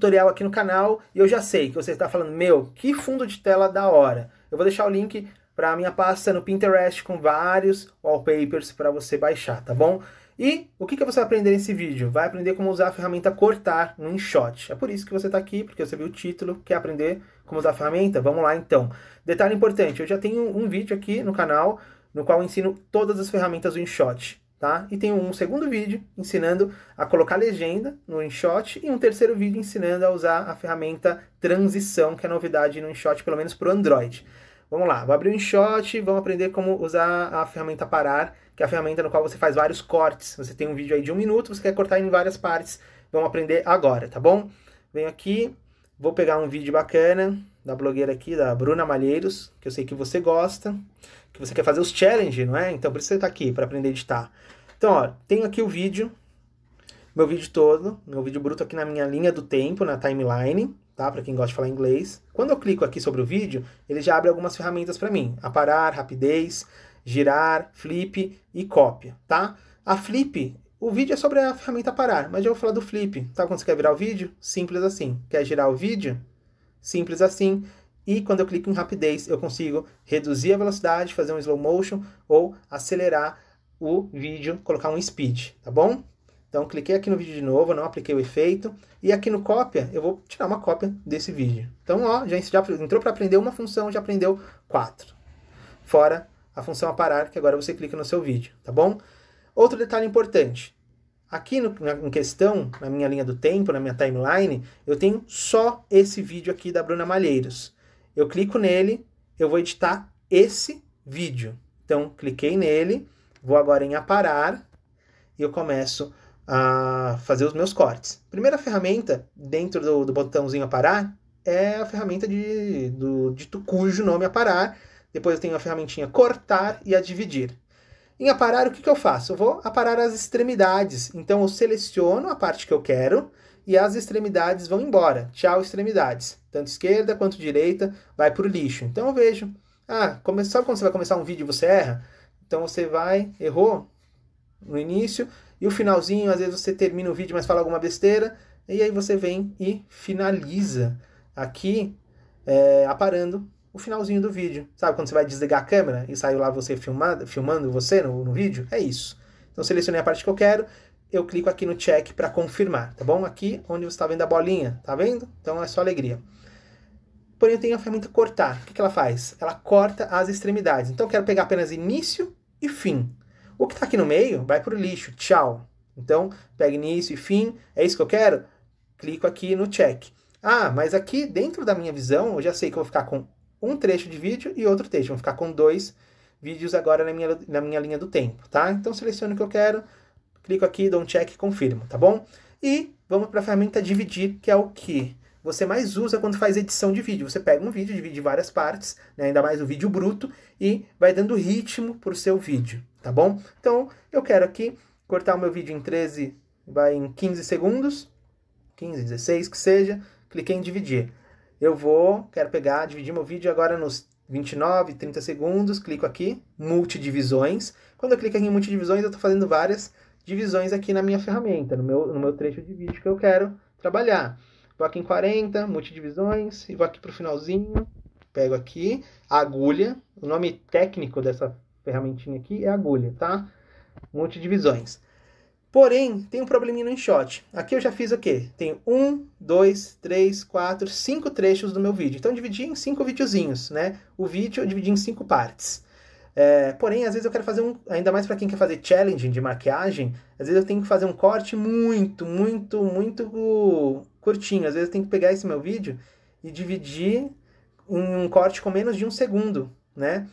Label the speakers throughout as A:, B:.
A: tutorial aqui no canal e eu já sei que você está falando, meu, que fundo de tela da hora. Eu vou deixar o link para a minha pasta no Pinterest com vários wallpapers para você baixar, tá bom? E o que, que você vai aprender nesse vídeo? Vai aprender como usar a ferramenta cortar no InShot. É por isso que você está aqui, porque você viu o título, quer aprender como usar a ferramenta? Vamos lá então. Detalhe importante, eu já tenho um vídeo aqui no canal no qual eu ensino todas as ferramentas do InShot tá? E tem um segundo vídeo ensinando a colocar legenda no InShot e um terceiro vídeo ensinando a usar a ferramenta transição, que é novidade no InShot, pelo menos para o Android. Vamos lá, vou abrir o InShot, vamos aprender como usar a ferramenta parar, que é a ferramenta no qual você faz vários cortes. Você tem um vídeo aí de um minuto, você quer cortar em várias partes. Vamos aprender agora, tá bom? Venho aqui, vou pegar um vídeo bacana, da blogueira aqui, da Bruna Malheiros, que eu sei que você gosta, que você quer fazer os challenge, não é? Então por isso você está aqui, para aprender a editar. Então, ó, tenho aqui o vídeo, meu vídeo todo, meu vídeo bruto aqui na minha linha do tempo, na timeline, tá? Para quem gosta de falar inglês. Quando eu clico aqui sobre o vídeo, ele já abre algumas ferramentas para mim: aparar, rapidez, girar, flip e cópia, tá? A flip, o vídeo é sobre a ferramenta parar, mas eu vou falar do flip, tá? Quando você quer virar o vídeo, simples assim. Quer girar o vídeo? Simples assim. E quando eu clico em rapidez, eu consigo reduzir a velocidade, fazer um slow motion ou acelerar o vídeo, colocar um speed, tá bom? Então, cliquei aqui no vídeo de novo, não apliquei o efeito. E aqui no cópia, eu vou tirar uma cópia desse vídeo. Então, ó, já, já entrou para aprender uma função, já aprendeu quatro. Fora a função aparar, que agora você clica no seu vídeo, tá bom? Outro detalhe importante, Aqui no, na, em questão, na minha linha do tempo, na minha timeline, eu tenho só esse vídeo aqui da Bruna Malheiros. Eu clico nele, eu vou editar esse vídeo. Então, cliquei nele, vou agora em aparar e eu começo a fazer os meus cortes. Primeira ferramenta dentro do, do botãozinho aparar é a ferramenta de, do, dito cujo nome aparar. Depois eu tenho a ferramentinha cortar e a dividir. Em aparar, o que, que eu faço? Eu vou aparar as extremidades. Então, eu seleciono a parte que eu quero e as extremidades vão embora. Tchau, extremidades. Tanto esquerda quanto direita vai para o lixo. Então, eu vejo. Ah, come... sabe quando você vai começar um vídeo e você erra? Então, você vai, errou no início e o finalzinho, às vezes você termina o vídeo, mas fala alguma besteira. E aí você vem e finaliza aqui, é, aparando o finalzinho do vídeo. Sabe quando você vai desligar a câmera e saiu lá você filmado, filmando você no, no vídeo? É isso. Então selecionei a parte que eu quero, eu clico aqui no check para confirmar, tá bom? Aqui onde você está vendo a bolinha, tá vendo? Então é só alegria. Porém, eu tenho a ferramenta cortar. O que, ela faz? Ela corta as extremidades. Então eu quero pegar apenas início e fim. O que está aqui no meio vai para o lixo. Tchau. Então, pega início e fim. É isso que eu quero? Clico aqui no check. Ah, mas aqui dentro da minha visão, eu já sei que eu vou ficar com um trecho de vídeo e outro trecho. Vão ficar com dois vídeos agora na minha, na minha linha do tempo, tá? Então seleciono o que eu quero, clico aqui, dou um check e confirmo, tá bom? E vamos para a ferramenta dividir, que é o que você mais usa quando faz edição de vídeo. Você pega um vídeo, divide em várias partes, né? ainda mais o vídeo bruto, e vai dando ritmo para o seu vídeo, tá bom? Então, eu quero aqui cortar o meu vídeo em 13, vai em 15 segundos, 15, 16, que seja, cliquei em dividir. Eu vou, quero pegar, dividir meu vídeo agora nos 29, 30 segundos, clico aqui, multidivisões. Quando eu clico aqui em multidivisões, eu estou fazendo várias divisões aqui na minha ferramenta, no meu, no meu trecho de vídeo que eu quero trabalhar. Vou aqui em 40, multidivisões, e vou aqui para o finalzinho, pego aqui, agulha, o nome técnico dessa ferramentinha aqui é agulha, tá? Multidivisões. Porém, tem um probleminha no InShot. Aqui eu já fiz o quê? Tenho um, dois, três, quatro, cinco trechos do meu vídeo. Então, dividi em cinco videozinhos, né? O vídeo eu dividi em cinco partes. É, porém, às vezes eu quero fazer um, ainda mais para quem quer fazer challenge de maquiagem, às vezes eu tenho que fazer um corte muito, muito, muito curtinho. Às vezes eu tenho que pegar esse meu vídeo e dividir em um corte com menos de um segundo, né?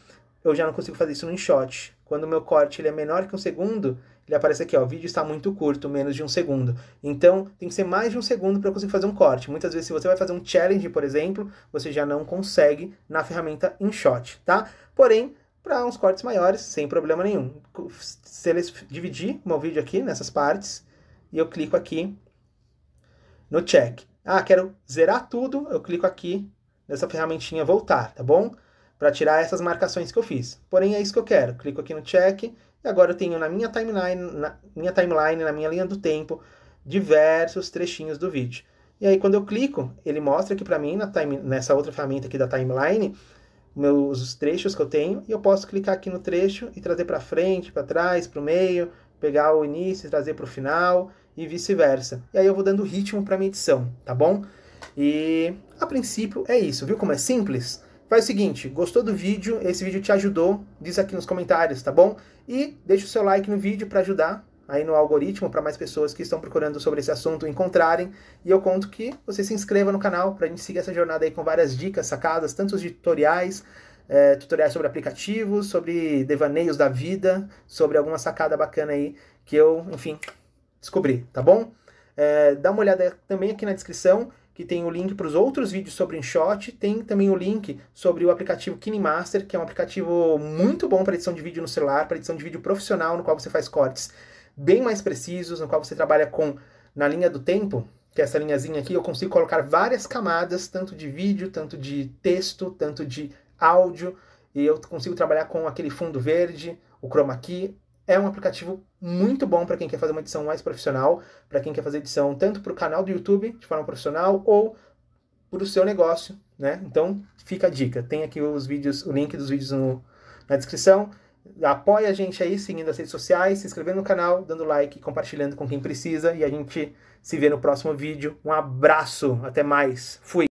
A: Eu já não consigo fazer isso no InShot. Quando o meu corte ele é menor que um segundo, ele aparece aqui, ó, o vídeo está muito curto, menos de um segundo. Então, tem que ser mais de um segundo para conseguir fazer um corte. Muitas vezes, se você vai fazer um challenge, por exemplo, você já não consegue na ferramenta InShot, tá? Porém, para uns cortes maiores, sem problema nenhum. Se eles dividir meu vídeo aqui nessas partes, e eu clico aqui no check. Ah, quero zerar tudo, eu clico aqui nessa ferramentinha voltar, tá bom? Para tirar essas marcações que eu fiz. Porém, é isso que eu quero. Clico aqui no check e agora eu tenho na minha timeline, na minha timeline, na minha linha do tempo, diversos trechinhos do vídeo. E aí quando eu clico, ele mostra aqui para mim time, nessa outra ferramenta aqui da timeline, meus os trechos que eu tenho, e eu posso clicar aqui no trecho e trazer para frente, para trás, para o meio, pegar o início e trazer para o final e vice-versa. E aí eu vou dando ritmo para minha edição, tá bom? E a princípio é isso, viu como é simples? Faz o seguinte, gostou do vídeo, esse vídeo te ajudou, diz aqui nos comentários, tá bom? E deixa o seu like no vídeo para ajudar aí no algoritmo para mais pessoas que estão procurando sobre esse assunto encontrarem. E eu conto que você se inscreva no canal para a gente seguir essa jornada aí com várias dicas, sacadas, tantos tutoriais, é, tutoriais sobre aplicativos, sobre devaneios da vida, sobre alguma sacada bacana aí que eu, enfim, descobri, tá bom? É, dá uma olhada também aqui na descrição que tem o link para os outros vídeos sobre InShot, tem também o link sobre o aplicativo KineMaster, que é um aplicativo muito bom para edição de vídeo no celular, para edição de vídeo profissional, no qual você faz cortes bem mais precisos, no qual você trabalha com, na linha do tempo, que é essa linhazinha aqui, eu consigo colocar várias camadas, tanto de vídeo, tanto de texto, tanto de áudio, e eu consigo trabalhar com aquele fundo verde, o chroma key, é um aplicativo muito bom para quem quer fazer uma edição mais profissional, para quem quer fazer edição tanto para o canal do YouTube de forma profissional ou para o seu negócio, né? Então fica a dica. Tem aqui os vídeos, o link dos vídeos no, na descrição. Apoia a gente aí, seguindo as redes sociais, se inscrevendo no canal, dando like, compartilhando com quem precisa e a gente se vê no próximo vídeo. Um abraço, até mais. Fui.